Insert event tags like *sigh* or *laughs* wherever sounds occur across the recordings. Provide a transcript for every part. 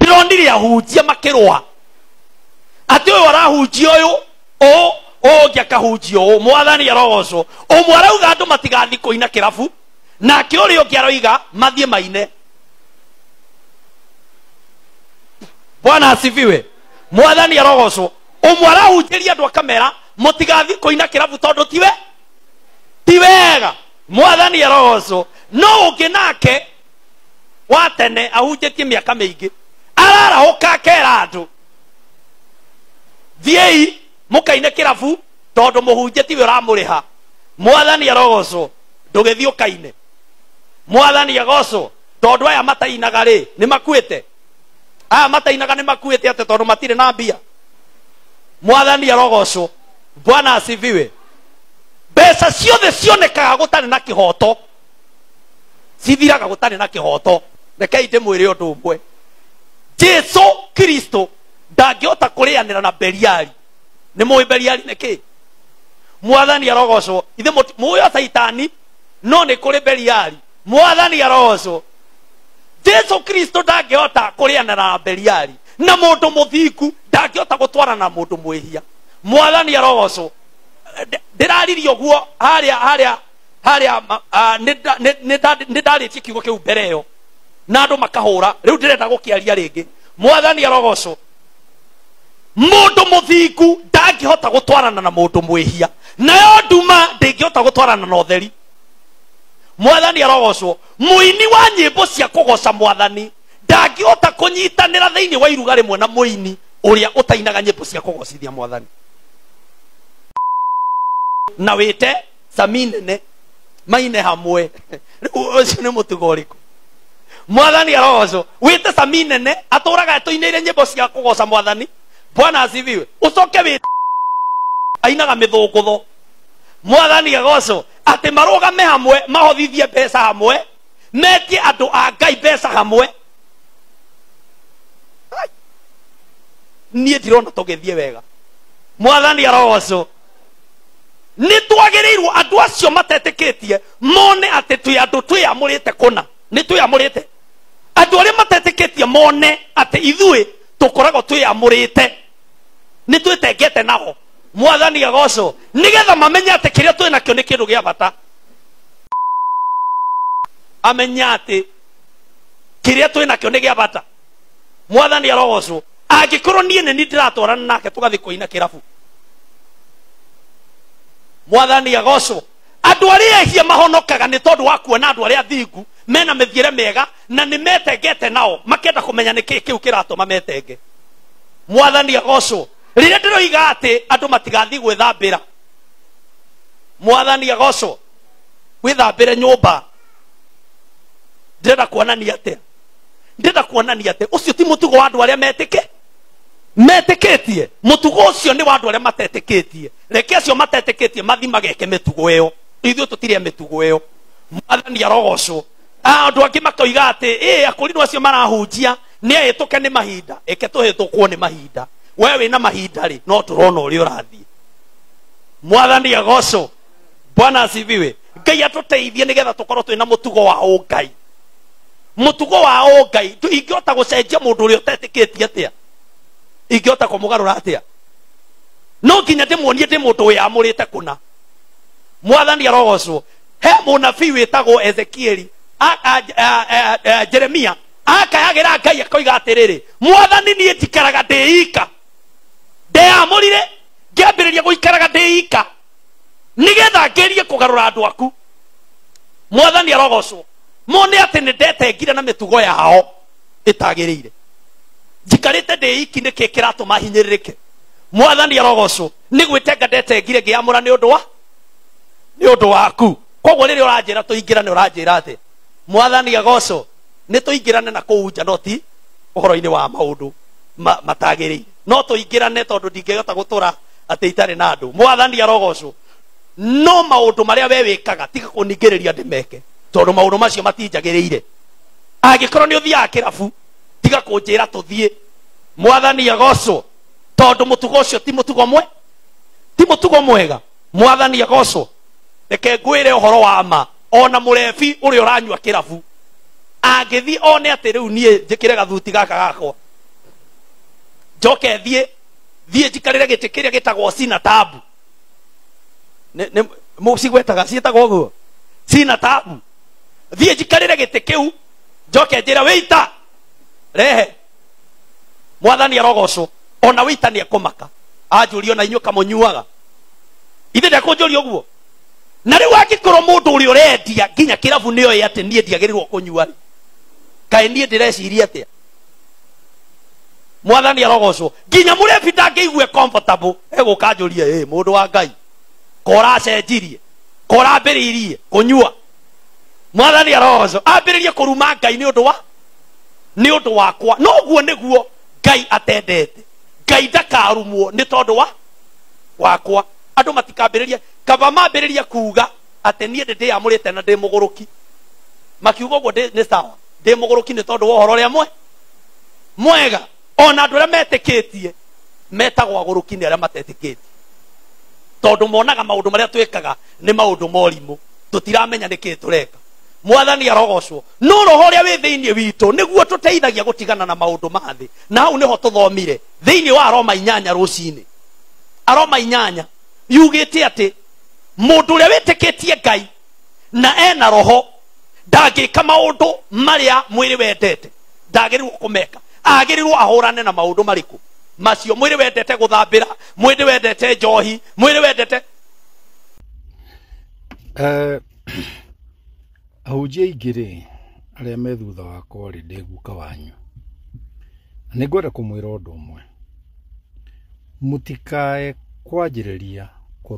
ndironire ahunjia makirwa ati uyu arahunjia uyu uu ungi akahunjia uu mwathani arogocwo umwe arauga andu matigathi kuina kirabu nake å rä å ngä aroiga mathiä maine bwana asibiwe mwathani arogocwo å mwe arahunjä ria andå akamera må tigathi kå ina kä rabu tiwe ti wega mwathani arogocwo no å ngä nake wa tene ahunjä tie mä aka mä ingä ararahuka akera andu thiei mukaine kirabu tondu muhunjie tiwe uramuriha mwathani arogocwo ndugithii ukaine mwathani agocwo tondu aya matainaga ri ni makuete aya matainaga ni makuite ati tondu matire na mbia mwathani arogocwo bwana asiviwe mbeca sio cionekaga gutari na kihoto cithiraga gutari na kihoto rekei ndimwire undu umwe jesu kristo ndangĩhota kũrĩanĩra na beriari nä måä beriari nä kä mwathani arogocwo ithe mũyo caitani no kå kũrĩ beriari mwathani arogocwo jesu kristo ndangĩhota kũrĩanĩra na beriari na ndangä hota gå twara na mũndũ mwĩhia mwathani arogocwo ndĩraririe ũguo harĩa harĩa harĩa ndarä tie kiugo u mbere yo na andå makahå rä u ndä renda gå kä aria rä ngä mwathani arogocwo mundu muthingu ndangihota gutwarana na mundu mwihia nayo nduma ndingihota gutwarana na utheri mwathani arogocwo muini wa nyimbo cia goca mwathani ra kunyitanira inä wa iruga rimwe na muini uria utainaga nyimbo cia kugocithia mwathani na wite sami nene maine hamwe riu ucio ni mutugo mwathani aroco wite te cami nene atå raga tå ire nyä cia kugoca mwathani bwana acibiwe å coke wä ainaga mithukutho mwathani agoco atä marå game hamwe mahothithie mbeca hamwe metie andå a ngai mbeca hamwe niä ndirona tå wega mwathani arogoco nä twagä rä irwo andå acio matetä kä tie mone atä twä andå twä amå rä te kå na nä twä amå rä te andå arä a matetĩkä tie mone atä ithuä tå koragwo twä amå rä te nä twä tengete nao mwathani agocwo nä getha mamenya atä kä rä a twä nakä o nä kä ndå gä a bata amenya atä kä rä a twä nakä o nä gä a bata mwathani arogocwo angä korwo niä nä ni ndä ratwarana nake tå gathiä kå ina kä rabu mwathani agocwo andå arä a ehia mahonokaga nä tondå wa kuona andå arä a thingu mena mä thiä re mĩega na nä metengete nao makenda kå menya nä kä kä u kä ratåma metenge mwathani agocwo rä rä a ndä roiga atä andå matigathiä gwä thambä ra mwathani agocwo wä thambä re nyå mba ndĩrenda kuonania atä ndĩrenda kuonania atä å cio ti må tugo wa andå arä a metä ke metä kä tie wa andå arä a reke acio matetä kä tie mathi mageke mä tugo ithuĩ tũtirĩ mĩtugo ĩyo mwathani arogocwo andũ angĩ makoiga atĩ ĩ akũrinũ acio marahunjia nĩ ehĩtũke nĩ mahinda eke tũhĩtũkwo nĩ mahinda we wĩ na mahinda rĩ no tũrona ũrĩa ũrathiĩ mwathani agocwo bwana acibiwe ngai atũteithie nĩgetha tũkorwo twĩ na mũtugo wa ũngai mũtugo wa ũngai ingĩhota gũcenjia mũndũ ũrĩa ũtetĩkĩtie atĩa ingĩhota kũmũgarũra atĩa no nginya ndĩmuonie ndĩ mũndũ wĩyamũrĩte kũna mwathani arogocwo he mũnabii wĩtagwo ezekieli jeremia akayagĩra ngai akoiga atĩrĩrĩ mwathani niĩ njikaraga ndĩ ika ndeyamũrire ngĩambĩrĩria gũikaraga ndĩ ika nĩgetha ngĩrie kũgarũra andũ aku mwathani arogocwo mone atĩ nĩ ndetengire na mĩtugo yao ĩtagĩrĩire njikarĩte ndĩ iki nĩkĩ kĩratũma hinyĩrĩrĩke mwathani arogocwo nĩ gwĩtenga ndetengire ngĩamũra nĩ ũndũ wa ni undu waku koguo rä uranjira tuingirane uranjira ati mwathani agoco ni tuingirane na kå nja no ti uhoro-ini wa maundu ndå no tuingirane tondu rane gutura ati itari na andå mwathani arogocwo no maundu maria we wikaga tiga kå ningä rä ria meke tondå maå macio matinjagä rä ni angä korwo tiga kunjira tuthie mwathani agocwo tondu mutugo ucio ti mutugo mwe ti mutugo mwega mwathani agocwo reke ngwĩre uhoro wa ma ona murebi uri ũranyua kirabu angĩthiĩ one ati riu nie jikire gathuti gaka gakwa thie jikarire gitikire gitagwo sina tabu ne, cina tabu mũcigwetaga ciĩtagwo ũguo sina tabu thie jikarire gĩtĩ joke jira weita rehe mwathani arogocwo ona weita ni akomaka ajuri ona inyuka kamũnyuaga ithe ndekũnjũria ũguo na rä u angäkorwo må ndå å rä a å rendia nginya kä rabu nä oä atä niä ndiagä rä rwo kå nyua rä kaä niä ndä reciria atä a mwathani arogocwo nginya må rebi ndangä igue egå kanjå ria ä må ndå wa ngai kora korambä rä irie kå nyua mwathani arogocwo ambä rä rie kå ruma ngai nä å ndå wa nä å ndå wakwa noguo nä guo ngai atendete ngai ndakarumwo nä tondå wa wakwa andå matikambä rä rie kaba mambĩrĩria kuuga atĩ niĩ ndĩ ndĩamũrĩte na ndĩ mũgũrũki makiuga ũguo nĩ sawa ndĩ mũgũrũki nĩ tondũ wa ũhoro ũrĩa mwe mwega ona andũ arĩa metĩkĩtie metagwo agũrũki nĩ arĩa matetĩkĩtie tondũ monaga maũndũ marĩa twĩkaga nĩ maũndũ morimũ tũtiramenya nĩ kĩĩ tũreka mwathani arogocwo no roho ũrĩa wĩ thĩinĩ witũ nĩguo tũteithagia gũtigana na maũndũ ma thĩ na hau nĩho tũthomire thĩinĩ wa aroma inyanya rũcinĩ aroma inyanya yugĩte atĩ mundu uria witikitie ngai na ena roho ndangika maundu maria mwiri wendete ndagirirwo kumeka agirirwo ahurane na maundu mariku macio mwiri wendete guthambira mwiri wendete njohi mwiri wendete eh, *clears throat* ahunjia ingiri aria me thutha wakwa ri ndi guka wanyu nä ngwenda kå mwä ra å ndå å mwe må tikae kwanjä rä ria kå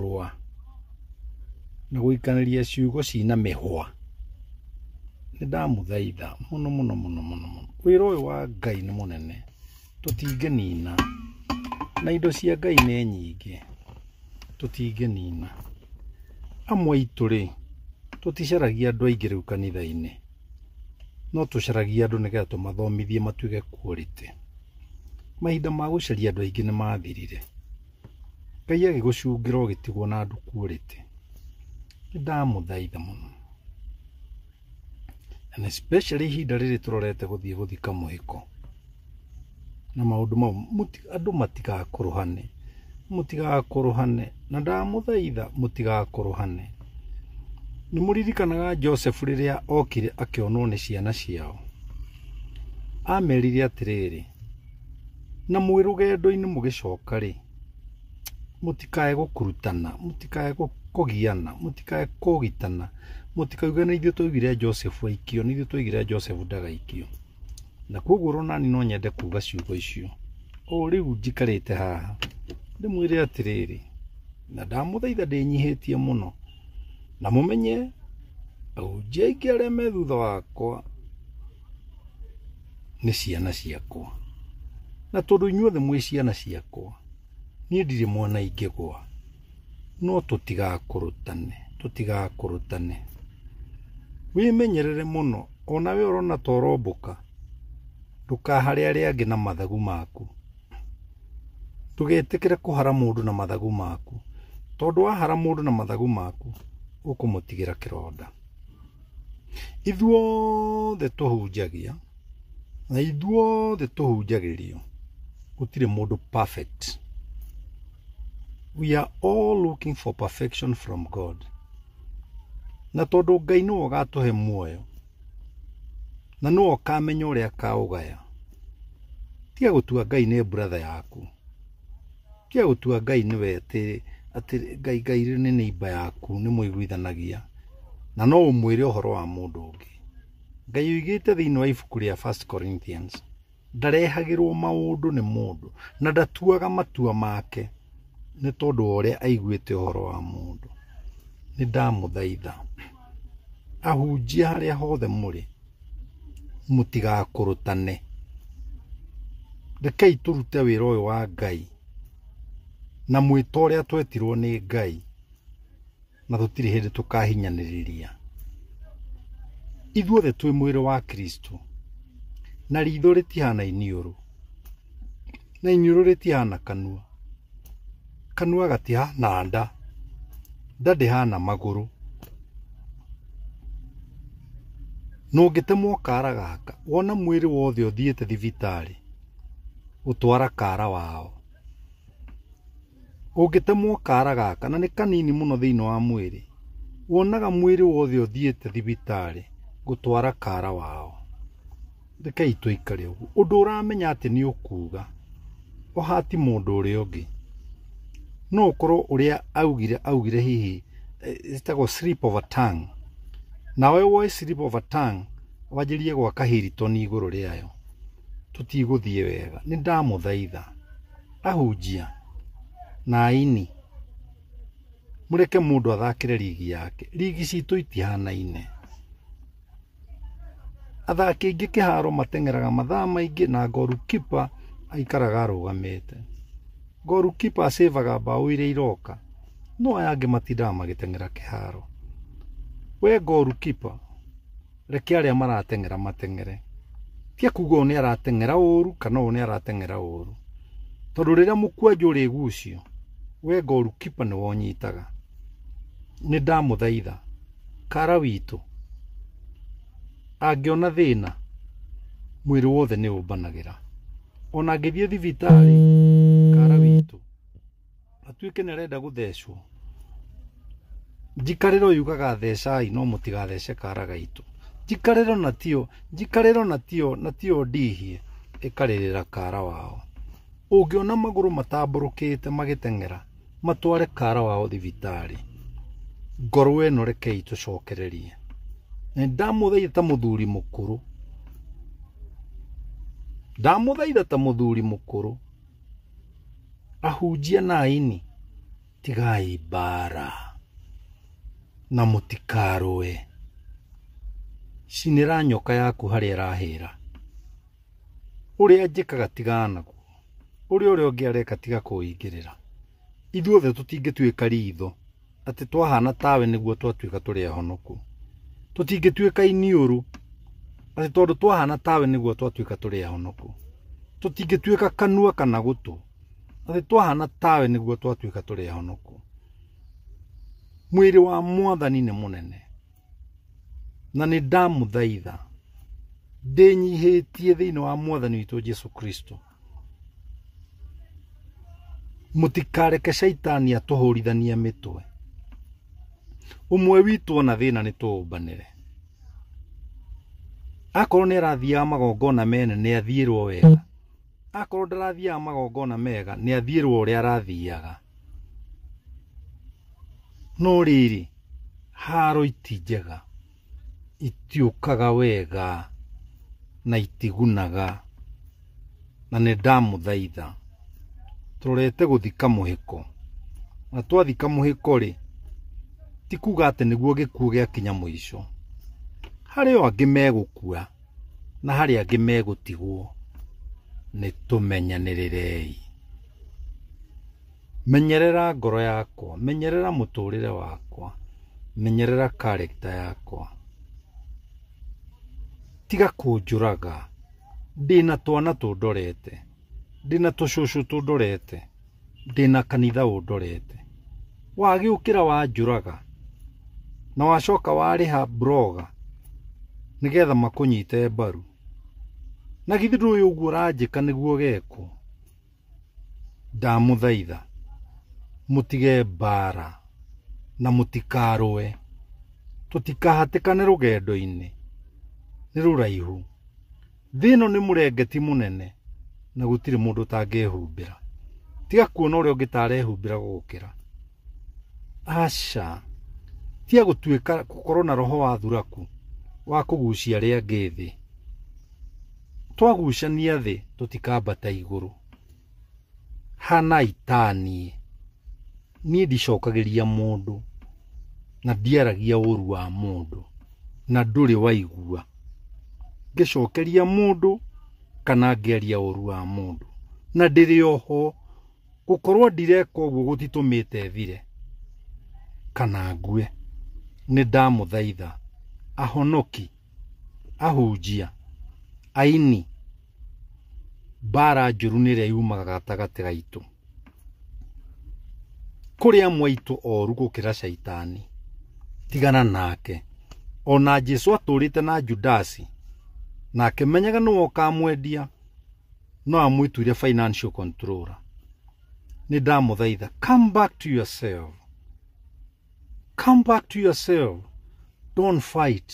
na guikaniria ciugo cina mihwa nä ndamuthaitha muno muno muno muno muno wira uyu wa ngai nä munene nina na indo cia ngai nyinge tutinge nina amwe ituri rä tũticaragia andå aingä rä kanitha-inä no tũcaragia andå nĩgetha tũmathomithie matuĩke kuorĩte mahinda ma gũcaria andå aingĩ nĩ mathirire ngai agĩgũcungĩra ũgĩtigwo na andũ kuorĩte ndamuthaitha muno and especially ihinda rĩrĩ tũrorete gũthiĩ gũthika mũhiko na maũndũ mau andũ matigakũrũhane mũtigakũrũhane na ndamũthaitha mũtigakũrũhane nĩ mũririkanaga Joseph riria okire akĩonwo ni ciana ciao amerire atiriri na mwĩ ini mugicoka ri mutikae gukurutana mutikae kũgiana mũtikae kũgitana mũtikauge nĩ ithuĩ twaugire joseph waikio ni ithuĩ twaigire joseph ndagaikio na koguo ronani no nyende kuga ciugo icio o rĩu njikarĩte haha ndĩmwĩre atiriri na ndamũthaitha ndĩnyihĩtie muno na mumenye au aingĩ arĩa me thutha wakwa ni ciana ciakwa na tondũ inyuothe mwĩ ciana ciakwa niĩ ndiri mwana ingĩgwa no tũtigakũrũtane tũtigakũrũtane wĩmenyerere mũno onawe ũrona ta ũrombũka ndũkahare arĩa angi na mathagu maku ndũgetĩkĩre kũhara mundu na mathagu maku tondũ wahara mundu na mathagu maku ũkũmũtigĩra kĩronda ithuothe tũhunjagia na ithuothe tũhunjagĩrio gũtirĩ mundu perfect we are all looking for perfection from god na tondu ngai no gatuhe muoyo na no okamenya uria kaugaya Tia gutua ngai ni brother yaku Tia gutua ngai ni wete ati ngai ngai ni neiba yaku ni muiguithanagia na no umwire uhoro wa mundu ungi ngai uigite thiini wa ibuku ria first corinthians ndarehagirwo maundu ni mundu na ndatuaga matua make nĩ tondũ wa te å horo wa må mũndũ. Nĩ ndamũthaitha, ahunjia harä a hothe må må rä tigakå mũrĩ, mũtigakũrũtane. Rekei ra å yå wa Ngai na mwä ta å rä a twetirwo nä Ngai, na tå tå tirä hä ndä kahinyanä rä ria Ithuothe twä mwä rä wa Kristo, na ritho rä riitho rĩtihana rå na rå rä tihana kanua kanua gatihana nda nda ndĩhana maguru na ũngĩtemwo kara gaka wona mwiri wothe ũthiĩte thibitari utwara kara wao ũngĩtemwo kara gaka na ni kanini muno thĩinĩ wa mwiri wonaga mwiri wothe ũthiĩte thibitari gutwara kara wao rekei ikare ũguo undu uramenya ati ni ukuga oha mundu mũndũ ũrĩa no korwo uria augire augire hihi itagwo eh, slip of a tongue we woe slip of a tongue wanjirie gwaka ni iguru riayo tutiguthiĩ wega ni ndamuthaitha ahunjia na aini mureke mũndũ athakire rigi yake rigi citũ itihanaine athaki aingĩ kĩharo mateng'eraga mathaa maingĩ na kipa aikaraga arũgamĩte goru goalkeeper acevaga mbaũ iria iroka no aya angĩ matindaga magĩteng'era kĩharo we goalkeeper reke arĩa marateng'era mateng'ere tia kuga ũũ nĩ arateng'era ũũru kana ũũ nĩ arateng'era ũũru tondũ rĩrĩa mũkwenja gucio we goalkeeper nĩwe ũnyitaga nĩ ndamũthaitha kara witũ angĩona thĩna mwĩrĩ wothe nĩ ũmbanagĩra ona ngĩthiĩ thibitarĩ atuĩke nĩ arenda gũthecwo njikarĩro yugaga thecai no mũtigathece kara gaitũ njikarĩro na tio njikarĩro na tio na tio ndihie ĩkarĩrĩra kara wao ũngĩona magũrũ matambũrũkĩte magĩteng'era matware kara wao thibitarĩ ngorwo ĩno rekei tũcokererie nĩ ndamũthaitha ta mũthuri mũkũrũ ndamũthaitha ta mũthuri mũkũrũ ahunjia na aini tigai mbara na mutikarũe cinĩra nyoka yaku harĩa ĩrahĩra ũrĩa njĩkaga tiganaguo ũrĩa ũrĩa ũngĩ areka tiga kũingĩrĩra ithuothe tũtingĩtuĩka riitho ati twahana tawe nĩguo twatuĩka tũrĩ ahonoku tũtingĩtuĩka iniuru ati tondũ twahana tawe nĩguo twatuĩka tũrĩ ahonoku tũtingĩtuĩka kanua kana gutu atĩ twahana tawe nĩguo twatuĩka tũrĩ honoku mwiri wa mwathani nĩ mũnene na nĩ ndamũthaitha ndĩnyihĩtie thĩinĩ wa mwathani witũ jesu kristo mũtikareke shaitani atũhũrithania mĩtwe ũmwe witũ ona thĩna nĩ tũũmbanĩre akorwo nĩ arathiaga magongona mene nĩ athiĩrwo wega akorwo ndarathiaga magongo na mega nä athiä rwo å rä a arathiaga no rä rä haro iti njega itiå kaga wega na itigunaga na nä ndamå thaitha tå rorete gå thika må hä ko na twathika må hä ko -rä ti kuga atä nä guo gä kuå gä akinya må ico harä o angä megå kua na harä angä megå tigwo rä rei menyerera ngoro yakwa menyerera re wakwa menyerera karekta yakwa tiga raga ndä na twana ndorete ndä na tå ndorete ndä na kanitha ra wanjå raga na wacoka nä getha makå nyite mbaru na githiru uyu guo ranjika niguo gekwo ndamuthaitha mutige bara na mutikarũe tutikahatĩkane rũgendo-inĩ nĩ rũraihu thĩ ĩno nĩ mũrengeti mũnene na gũtirĩ mũndũ ũtangĩĩhumbĩra tiga kuona ũrĩa ũngĩ tarehumbĩra gũgũkĩra aca tiga gũtuĩka gũkorwo na roho wa thuraku wa kũgucia arĩa angĩ thĩ twagucania thĩ tũtikambata iguru hana itaniĩ niĩ ndicokagĩria mũndũ na ndiaragia ũru wa mũndũ na ndũrĩ waigua ngĩcokeria mũndũ kana ngĩaria ũru wa mũndũ na ndĩrĩ oho gũkorwo ndireka ũguo gũtitũmĩte thire kana ngue nĩ ndamũthaitha ahonoki ahunjia aini mbara njũru nä rä a yumaga gatagatĩ gaitå kũrĩ amwe aitũ oru gũkĩra caitani tigana nake ona jesu atũrĩte na judasi na akĩmenyaga nĩwe ũkamwendia no amwĩtuire financial controller nĩ ndamũthaitha come back to yourself come back to yourself don't fight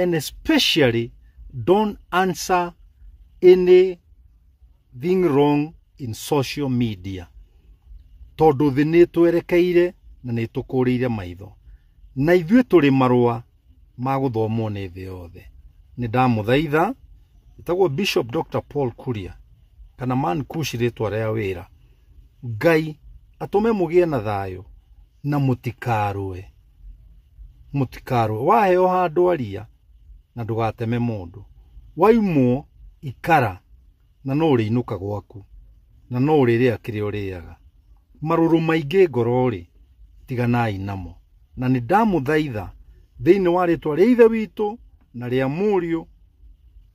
and especially don't answer anything wrong in social media tondå thä nä twerekeire na nä tå kå rä ire maitho na ithuä tå rä marũa ma gå thomwo nä thä yothe nä ndamå thaitha ĩtagwo bishop dr paul kuria kana man kush rĩtwa rĩa wĩra ngai atũme mũgĩe na thayå na mũtikarũe mũtikarũe waheo handå aria na ndugateme mundu waimwo ikara na no ũrĩinũka gwaku na no ũrĩrĩa kĩrĩa uriaga maruru maingi ngoro ri tiganai namo na ni ndamũthaitha thĩinĩ wa rĩtwa rĩa ithe witũ na rĩa mũriũ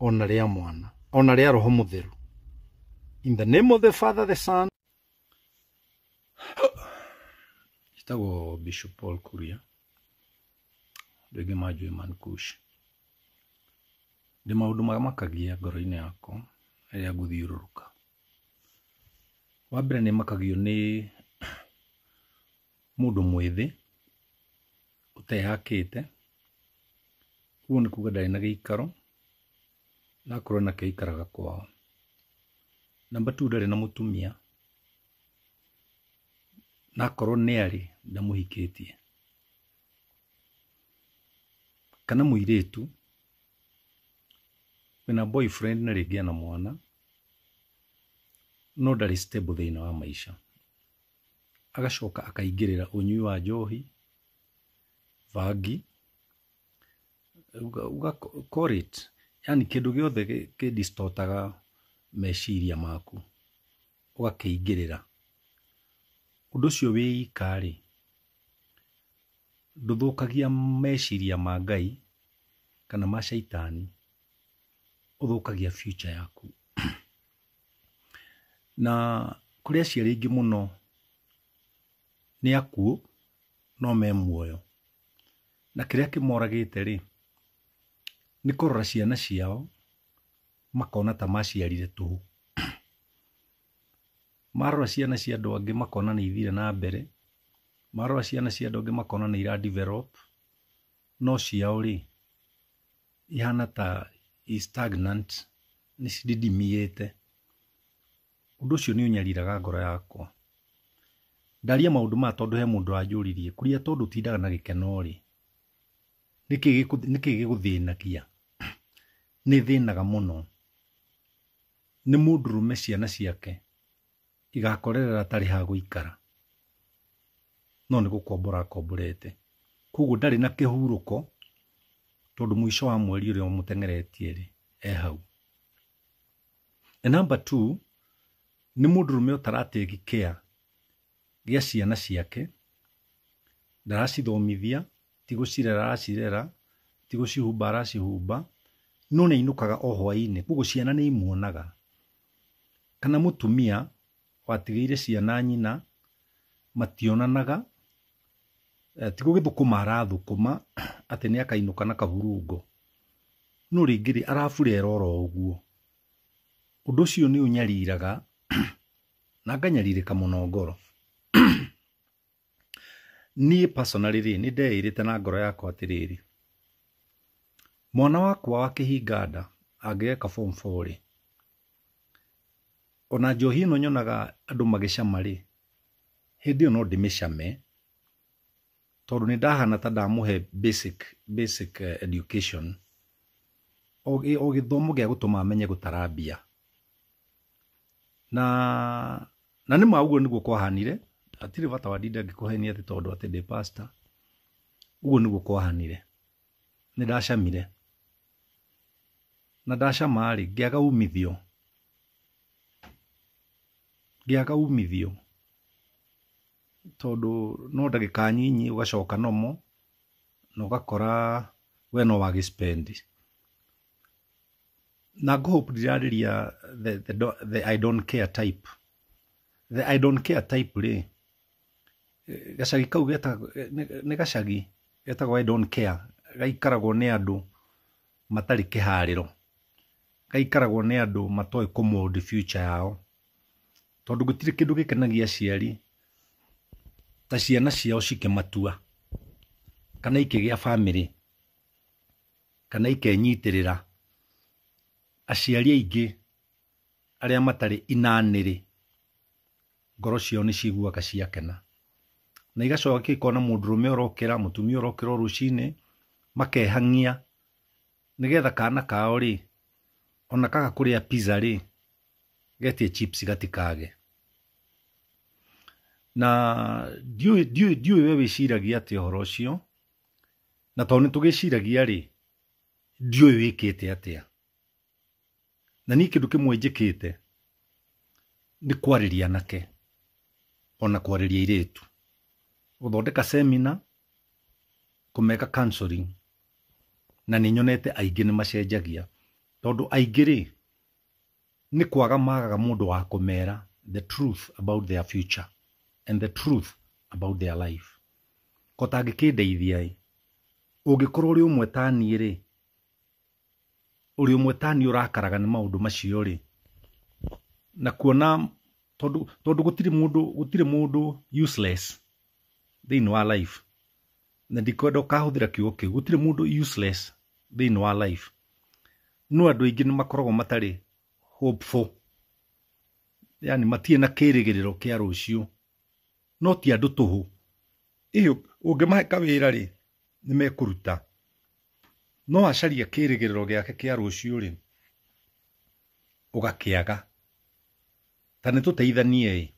ona na rĩa mwana o na roho mutheru in the name of the father the son njĩtagwo bishop paul kuria andũ majwe manjue mankush ndĩ maũndũ marĩa makagia ngoro-inĩ yakwa rĩrĩa ngũthiũrũrũka wa mbere nĩ makagio nĩ mũndũ mwĩthĩ ũtehakĩte ũguo nĩ kuga ndarĩ na gĩikaro na akorwo nakĩo aikaraga kwao namba tu ndarĩ na mũtumia na akorwo nĩ arĩ ndamũhikĩtie kana mũirĩtu wina boyfriend na rigia na mwana no ndarĩ stable thĩinĩ wa maisha agacoka akaingĩrĩra ũnyui wa njohi bangi ugakorit yani kĩndũ gĩothe kĩdistotaga meciria maku ũgakĩingĩrĩra ũndũ ũcio wĩ ika-rĩ ndũthũkagia meciria ma Ngai kana ma caitani uthukagia future yaku *clears throat* na kuri aciari aingĩ muno ni akuũ no me muoyo na kĩrĩa kĩmoragĩte ri ni kũrora ciana ciao makona ta maciarire tu *clears throat* marora ciana cia andũ angĩ makona ni ithire na mbere marora ciana cia andũ angĩ makona ni ira develop no ciao ri ihana ta is stagnant nĩ cindindimĩte cio ũcio nĩ ũnyariraga ngoro yakwa ndaria maundu ma tondu he mũndũ wanjũririe kũria tondu tindaga na gĩkeno rĩ nĩkĩĩ ni thinaga muno ni mundu rume ciana ciake igakorerera tari ha guikara no nĩ gũkombora akomborete koguo ndarĩ na kihuruko tondå må ico wa mweri å rä a må teng'eretie rä e number 2 ni two nä må ndå rå me å taratä gä gä a ciana ciake ndaracithomithia ti gå cirera aracirera ti cihumba aracihumba no nä inukaga o hwainä koguo ciana nä imuonaga kana må tumia watigä ire ciana nyina mationanaga Eh, tigå gä thå kå ma arathå kå ma atä *clears throat* nä akainå ka na kaburungo no rä ngä rä arabure erora å guo å ndå å cio nä å nyariraga *clears throat* na nganyarirä ka må no ngoro *clears throat* niä personally rä nä ndeä te na ngoro yakwa atä rä rä mwana wakwa wa kä hinganda angä geka form rä ona njohi ä no nyonaga andå magä cama rä hä ndä ä no ndä mä came tondå nä ndahana ta ndamåhe basic, basic eh, education o gä thomo gä a gå tå ma menye gå tara mbia na na nä ma å guo nä guo kwahanire atirä bata wa ngä kå henia atä tondå atä ndä pasta å guo nä guo kwahanire nä ndacamire na ndacamarä ngä aga umithio ngä aga umithio tondå no ndagä nyinyi å gacoka nomo na å gakora we no wagä spend na ngå hope ndirarä the, ria the, the i don't care type the i don't care type rä gacagi kau nä gacagi getagwo i don't care gaikaragwo nä andå matarä kä harä ro gaikaragwo nä andå matoä kå future yao tondå gå tirä kä ndå gä kenagia aciari ta ciana ciao matua kana ikĩgĩa family kana ikenyitĩrĩra aciari aingĩ arĩa matarĩ inanĩrĩ ngoro ciao nĩ ciguaga ciakena na igacoka ikona mũndũrũme ũrokĩra mũtumia ũrokĩra rũcinĩ makehang'ia nigetha kana kao rĩ ona kaga kuria pizza ri getie chips gatikage na ndiũĩ we wĩciragia atĩa ũhoro ũcio na tondũ nĩ tũgĩciragia rĩ ndiũĩ wĩkĩte atĩa na niĩ kĩndũ kĩmwe njĩkĩte nĩ kwarĩria nake ona kwarĩria airĩtu gũthondeka semina kũmeka counseling na nĩ nyonete aingĩ nĩ macenjagia tondũ aingĩ rĩ nĩ kwaga magaga mũndũ wa kũmera the truth about their future and the truth about their life kotangĩkĩndeithia ĩ ũngĩkorwo ũrĩ ũmwe taniĩ rĩ ũrĩ ũmwe tani urakaraga ni maundu macio ri na kuona tondũ tondũ gũtirĩ mundu gũtirĩ mundu useless thĩinĩ wa life na ndikwenda ũkahũthĩra kiugo kĩu gũtirĩ mundu useless thĩinĩ wa life no andũ aingĩ nĩ makoragwo matarĩ hopeful yani matirĩ na kĩĩrĩgĩrĩro kĩa rũciũ no ti andũ tũhũ wä ra rä nä mekå ruta no acarie kĩĩrĩgĩrĩro gĩake rä å gakä aga ta nä tå teithanie ä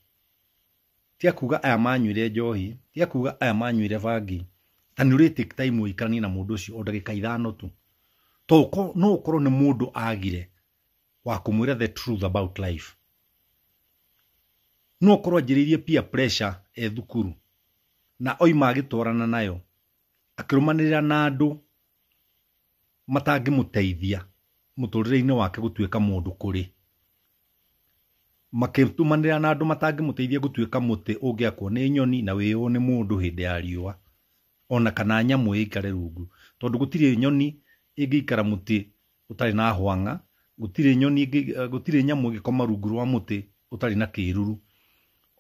tiakuga aya manyuire njohi tiakuga aya manyuire bangi ta rä tä time ũikaranie na mũndũ ũcio o ndagĩka ithano tu to no nä må ndå agire wa kũmwĩra the truth about life no korwo anjĩrĩirie pia pressure e thukuru na oima agĩtwarana nayo akĩrũmanĩrĩra na andũ matangĩmũteithia mũtũrĩre-inĩ wake gũtuĩka mũndũ kũrĩ makĩtumanĩra na andũ matangĩmũteithia gũtuĩka mũtĩ ũngĩakwo nĩ nyoni na wĩyũũ nĩ mũndũ hĩndĩ ya riũa ona kana nyamũ ĩikare rungu tondũ gũtirĩ nyoni ĩngĩikara mũtĩ ũtarĩ na hwang'a gũtirĩ nyoni gũtirĩ nyamũ ĩngĩkoma rungu rwa mũtĩ ũtarĩ na kĩĩruru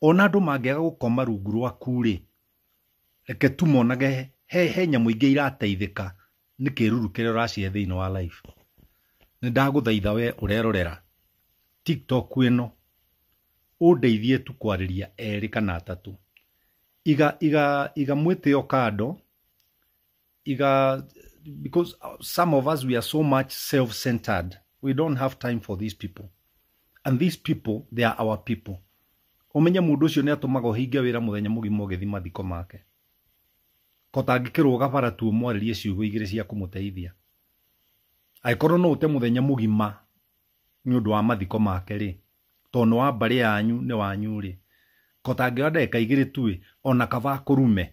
ona andå mangäaga gå koma rungu rwaku-rä reke tu monage he he nyamå ingä irateithäka nä kä ruru kä rä a å racihe thä inä wa life nä ndagå thaitha we å rerorera tiktok ĩno ũndeithie tu kwarĩria erĩ kana atatũ iga iga iga mwĩtĩo kando iga because some of us we are so much self-centered we don't have time for these people and these people they are our people ũmenye mũndũ ũcio nĩ atũmaga ũhinge wĩra mũthenya mũgima ũgĩthima thiko make kota kotangĩkĩrwo gabara tu mwarĩrie ciugo igĩrĩ cia kũmũteithia aikoro no ũte mũthenya mũgima nĩ ũndũ wa mathiko make-rĩ tondũ wa mbarĩ yanyu nĩ wanyu-rĩ kota ndagĩka igĩrĩ igire tuwe ona kava kũrume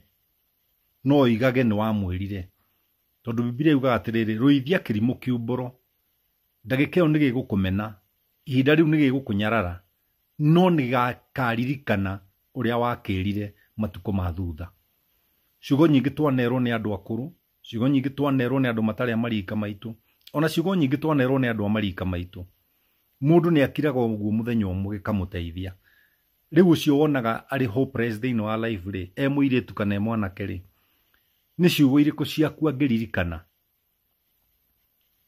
no oigage nĩ wamwĩrire tondũ bibilia yugaga atĩrĩrĩ rũithia kĩrimũ kiumbũro ndagĩka ĩyo nĩgĩgũkũmena ihinda rĩu nĩgĩgũkũnyarara no nĩgakaririkana ũrĩa wakĩrire matukũ ma thutha ciugo nyingĩ twanerwo nĩ andũ akũrũ ciugo nyingĩ twanerwo nĩ andũ matarĩ a marika maitũ ona ciugo nyingĩ twanerwo nĩ andũ a marika maitũ mũndũ nĩ akiraga ũguo mũthenya ũmwe gĩkamũteithia rĩu ũcio wonaga arĩ hopeless thĩinĩ wa life rĩ e mũirĩtu kana e mwanake rĩ nĩ ciugo irĩkũ ciaku angĩririkana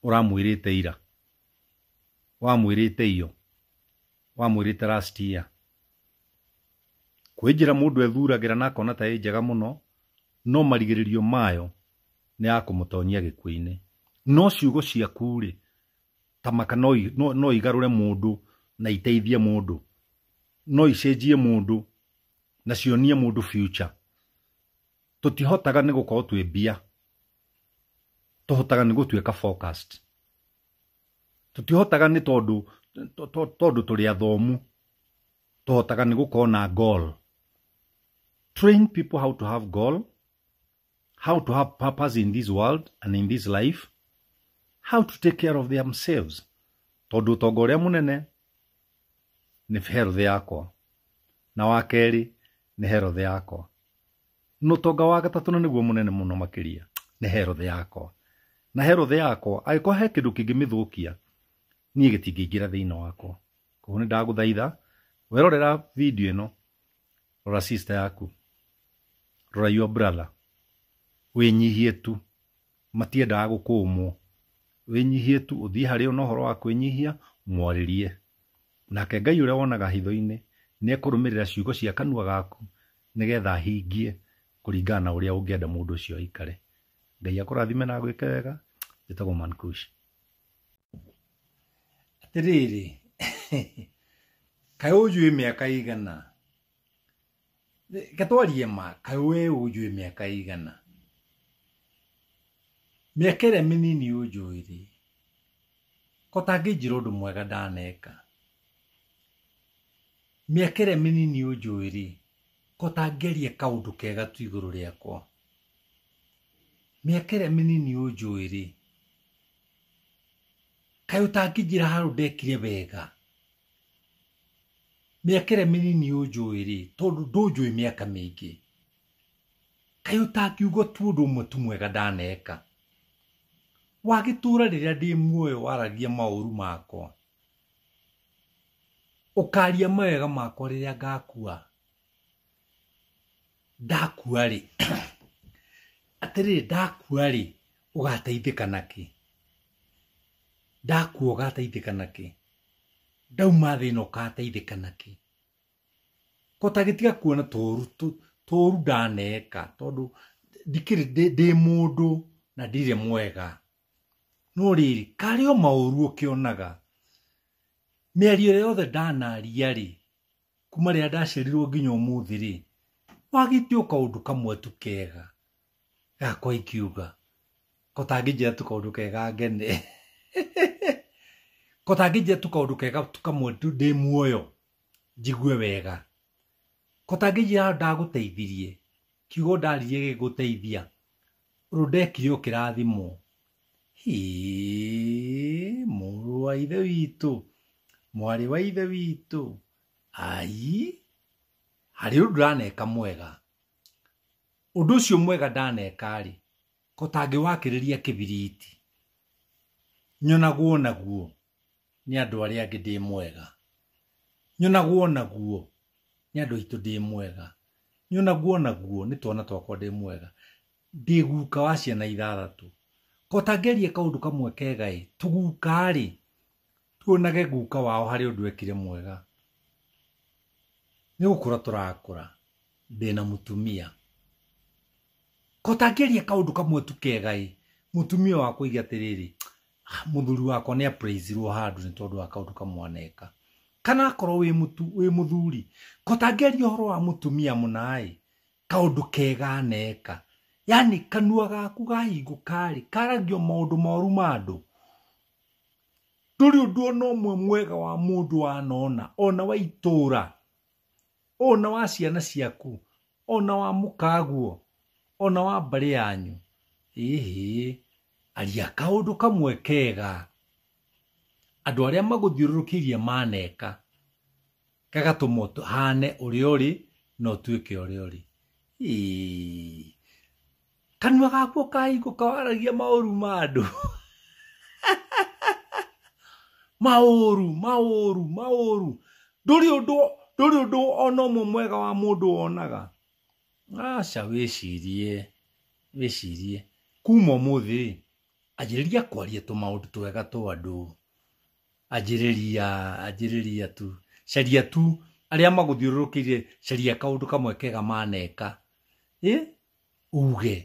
ũramwĩrĩte ira wamwĩrĩte iyo wamwirite last year kwinjira mundu ethuragira na akona ta injega muno no marigiririo mayo ni akumutonyia gikwini no ciugo ciaku ri ta maka no, no, no igarure mundu na iteithie mundu no icenjie mundu na cionie mundu future tutihotaga ni gukorwo twi mbia tuhotaga ni gutuika focused tutihotaga ni tondu tondu tuli athomu tuhotaga ni gukorwo na goal train people how to have goal how to have purpose in this world and in this life how to take care of themselves tondu utonga uria munene nä herothe yakwa na wa kerä nä herothe yakwa na utonga wa gatatå na nä munene muno makä ria nä herothe yakwa na herothe yakwa agä korwo he kä ndå kä ngä mä thå kia niä gä ingä ra thä inä wakwa koguo nä ndagå thaitha werorera video ä no rora sister yaku rora your brother wĩnyihie tu matiendaga gũkũmwo wĩnyihie tu ũthiĩ harĩ na horo wa kwĩnyihia mwarĩrie nake ngai ũrĩa wonaga hitho-inĩ nĩ ekũrũmĩrĩra ciugo cia kanua gaku nĩgetha ahingie kũringana na ũrĩa ũngĩenda mũndũ ũcio aikare ngai akũrathime na gwĩke wega ĩtagwo mankush tiriri kaä å njue mä aka igana ke twarie ma kaä we å njue mä aka igana mä aka ä rä a mä nini å njå ä kota ngä njä ra å ndå mwega ndaneka mä aka ä rä a mä nini å njå ä kota kaå ndå kega tu igå rå rä akwa mä aka ä rä a mä nini å njå ä kaä å tangä harå ndekire wega mä aka ä rä a mä nini å njå ä rä tondå ndå njå ä mä aka mä ingä kaä å tangiuga tu å ndå å mwe tu mwega ndaneka wagä tå ra rä rä a ndä muoyo waragia maåru makwa å karia mawega makwa rä rä a ngakua ndakua rä *clears throat* atä rä rä ndakua rĩ å gateithä nakĩ ndakua ũgateithĩka nakĩ ndauma thĩna ũgateithĩka nakĩ kota gitiga kuona tũũru ndaneka tondå tondũ ndikĩrĩ må ndå na ndirĩ mwega no rä karä o maũru ũkĩonaga mĩario ĩrĩa yothe ndanaria rä kuma rĩrĩa ndacerirwo nginya thä rä wagĩte o kaũndũ kamwe tu kega gakwa ingiuga kota ngĩnjĩra tu ndå kega ngene *laughs* *laughs* kotangä tu kaå ndå kega kamwe tu muoyo njigue wega kotangä njä ndagå teithirie kiugo ndaririe gä gå teithia rå ndekire å kä rathimwo hä må rå wa ithe witå mwarä wa ithe witå ai harä å ndå ndaneka mwega å ndå å cio mwega ndaneka kotangä wakä rä ria kä biriti nyonaguo naguo ni andũ arĩa angĩ ndĩ mwega nyonaguo naguo ni andũ aitũ ndĩ mwega nyonaguo naguo ni twana twakwa ndĩ mwega ndĩ guka wa ciana ithathatũ kota ngerie kaũndũ kamwe kega ĩ tũguka-rĩ tuonage guka wao hari undu ekire mwega ni gũkũra turakura ndĩ na mũtumia kota ngerie kaũndũ kamwe tu i mutumia mũtumia wakwa oiga atĩrĩrĩ muthuri wakwa nä apraisirwo handå nä tondå wa kaå kamwaneka kana akorwo wä muthuri kotangeria å horo wa må tumia mũnaä kaå kega neka yani kanua gaku gahingå karä karagio maå ndå moru ma andå ndå ũndũ ona ũmwe mwega wa wa wanona ona wa itura ona wa ciana ciaku ona wa mukaguo ona wa mbarĩ yanyu ĩhĩ aria kaundu kamwe kega andu aria maguthiururukirie maneka kagatumo hane uri uri no tuike uri uri kanwa gakwo kaigu kawaragia mauru ma andu *laughs* mauru mauru mauru nduri undu nduri undu ona mu mwega wa mundu onaga acha wicirie wicirie kuma muthi anjĩrĩria kwaria tũmaũndũ twega twa andũ anjĩrĩria anjĩrĩria tu caria tu arĩa magũthiũrũrũkĩire caria kaundu kamwe kega maneka ĩ uge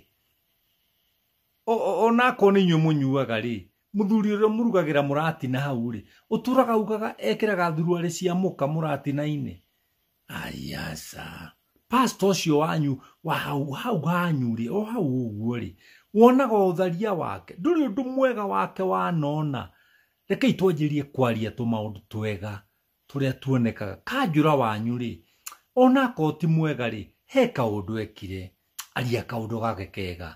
onakorwo nĩ inyuĩ mũnyuaga muthuri mũthuri murugagira murati na hau ri uturaga ugaga ekĩraga thuruarĩ cia mũka mũratina-inĩ ayaca pasta ũcio wanyu wa hau hau hanyu rĩ o hau ũguo rĩ wonaga tharia wake nduri undu mwega wake wanona rekei twanjĩrie kwaria maundu twega tũrĩa tuonekaga kanjũra wanyu-rĩ onako ti mwega ri he kaũndũ ekire aria kaũndũ gake kega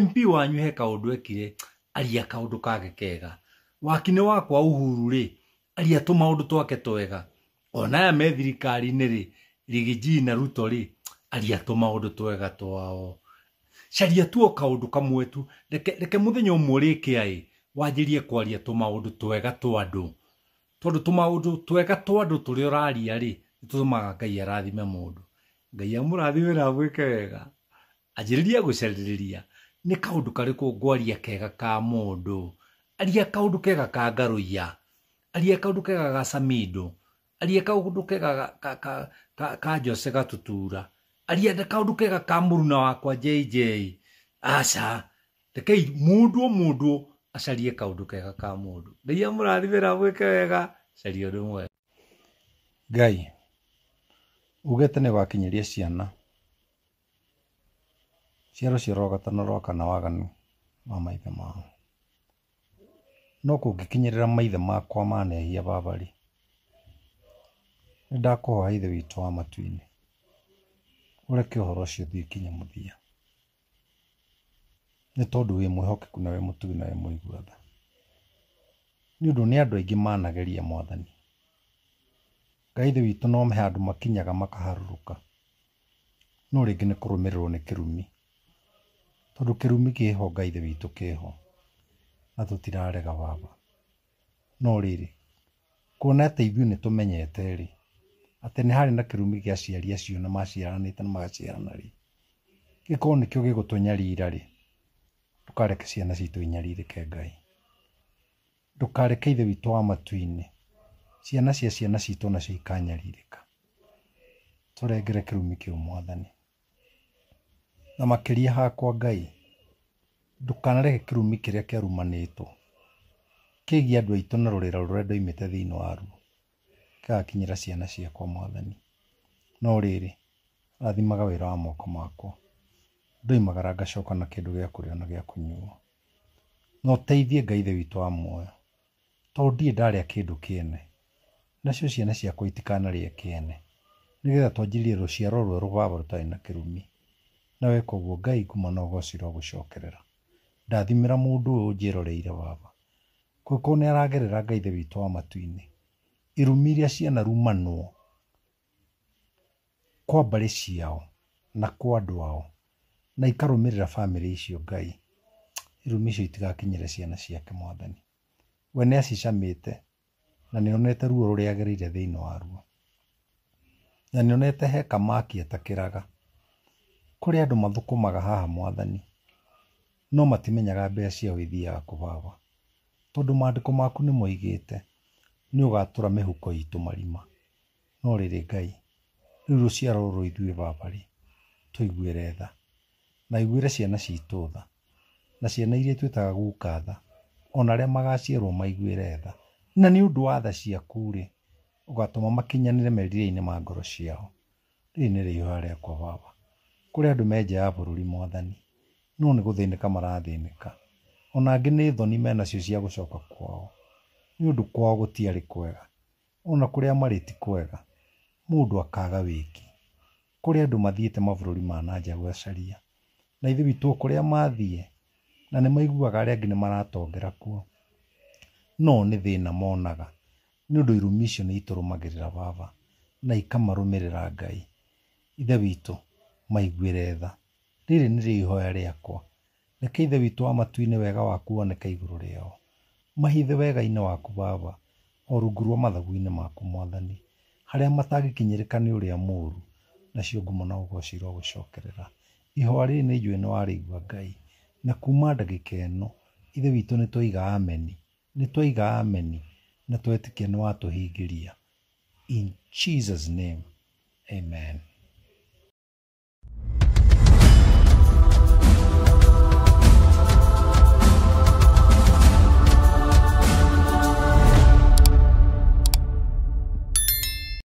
mp wanyu he kaũndũ ekire aria kaũndũ kake kega wakinĩ wakwa uhuru-rĩ aria maundu twake twega onaya me thirikari-inĩ-rĩ rigiji na ruto-rĩ aria tũmaũndũ twega twao caria tu o kaundu kamwe tu reke muthenya umwe urike ai wanjirie kwaria tumaundu twega twa andu tondu tumaundu twega twa andu turia uraria ri nitutumaga ngai arathime mundu ngai amurathimira agwike wega anjiririe guceririria ni kaundu kariku ngwaria kega ka mundu aria kaundu kega ka ngaruia aria kaundu kega ga samido aria kaundu kega ka, ka, ka, ka jose gatutura arienda kaundu kega ka muruna wakwa jj aca rekei mundu o mundu acarie kaundu kega ka mundu ndeia murathimira mwike wega caria undu mwega ngai ugete nä wakinyä ciana ciaro cia rogatano waganu wa maithe mao no kå ngä kinyä rä ra maithe makwa manehia babari nä ndakå hoa ithe witå wa matuinä ũreke ũhoro ũcio ũthiĩ kinya mũthia nĩ tondũ wĩ mwĩhokeku na wĩ mũtugi na wĩ mũigua tha nĩ ũndũ nĩ andũ aingĩ manageria mwathani ngai thĩ witũ no he andũ makinyaga makaharũrũka no rĩngĩ nĩ kũrũmĩrĩrwo nĩ kĩrumi tondũ kĩrumi kĩho ngai thĩ witũ kĩho na tũtirarega baba no rĩrĩ kuona atĩ ithuĩ nĩ tũmenyete rĩ atĩ nĩ harĩ na kĩrumi gĩa aciari acio na maciaranĩte na magaciarana rĩ gĩkorwo nĩkĩo gĩgũtũnyarira rĩ ndũkareke ciana citũ inyarirĩke Ngai ndũkareke ithe witũ wa matu-inĩ ciana cia ciana citũ nacio ikanyarirĩka tũrengere kĩrumi kĩu mwathani na makĩria hakwa Ngai ndũkanareke kĩrumi kĩrĩa kĩarumanĩtwo kĩgiĩ andũ aitũ na rũrĩra rũrĩa ndoimĩte thĩinĩ waruo gagakinyĩra ciana ciakwa mwathani no riri rathimaga wĩra wa moko makwa ndoimagara ngacoka na kindu gĩa kũrĩa na gĩa kũnyua no teithie ngai ithe witũ wa muoyo tondũ ndirĩ ndarĩa kĩndũ kĩene nacio ciana ciakwa itikanarĩe kĩene nĩgetha twanjĩrĩrie rũciaro rwerũ baba rũtarĩ na kirumi na weka ũguo ngai nguma na ũgoci rwagũcokerera ndathimĩra mũndũ ũyũ njĩroreire baba kũngĩkorwo nĩ aragerera ngai ithe witũ wa matu-inĩ irumi iria ciana rumanwo kwa mbarĩ ciao na kwa andũ ao na ikarũmĩrĩra bamĩrĩ icio Ngai irumi icio itigakinyĩre ciana ciake Mwathani we nĩ acicamĩte na nĩonete ruo rũrĩa agereire thĩinĩ waruo na nĩonete heka maki etakĩraga kũrĩ andũ mathũkũmaga haha Mwathani no matimenyaga mbea ciao ithiaga kũ baba tondũ maandĩko maku nĩmoigĩte nĩ ũgatũra mĩhuko itũ marima no rĩrĩ Ngai rĩu rũciaro rũrũ ithuĩ baba rĩ tũiguĩre tha na iguĩre ciana citũ tha na ciana iria twĩtaga guka tha ona arĩa magaciarwo maiguĩre tha na nĩ ũndũ wa tha ciaku rĩ ũgatũma makinyanĩre merirĩria-inĩ ma ngoro ciao rĩrĩ nĩ rĩihũra rĩakwa baba kũrĩ andũ me nja ya bũrũri mwathani no nĩ gũthĩnĩka marathĩnĩka ona angĩ nĩ thoni menacio cia gũcoka kwao ndå kwao tiarä kwega, ona a marä ti kwega, mũndũ akaaga wĩki, kũrĩa andũ mathiĩte mabũrũri ma na nja gũgacaria, na ithuĩ witũ rä a mathiĩ, na nĩmaiguaga arĩa nä maratongera kuo, no nĩ na monaga, ndå irumi icio nĩitũrũmagĩrĩra baba, na ra Ngai. Ithe witũ, maiguĩre tha, rĩrĩ nĩrĩo ihoya rĩakwa, reke Ithe witũ wa matu wega waku woneke rä ao Mahithe wega-inĩ waku Baba, o rungu rwa mathagu-inĩ maku Mwathani, harĩa matangĩkinyĩrĩka nĩ ũrĩa mũru nacio ngumo na ũgooci irogũcokerera. Ihooya rĩrĩ nĩ nĩ warĩigua Ngai, na kuuma ndagĩka ĩno, Ithe witũ twaiga ameni, twaiga ameni, na twetĩkia nĩwatũhingĩria. In Jesus name, amen.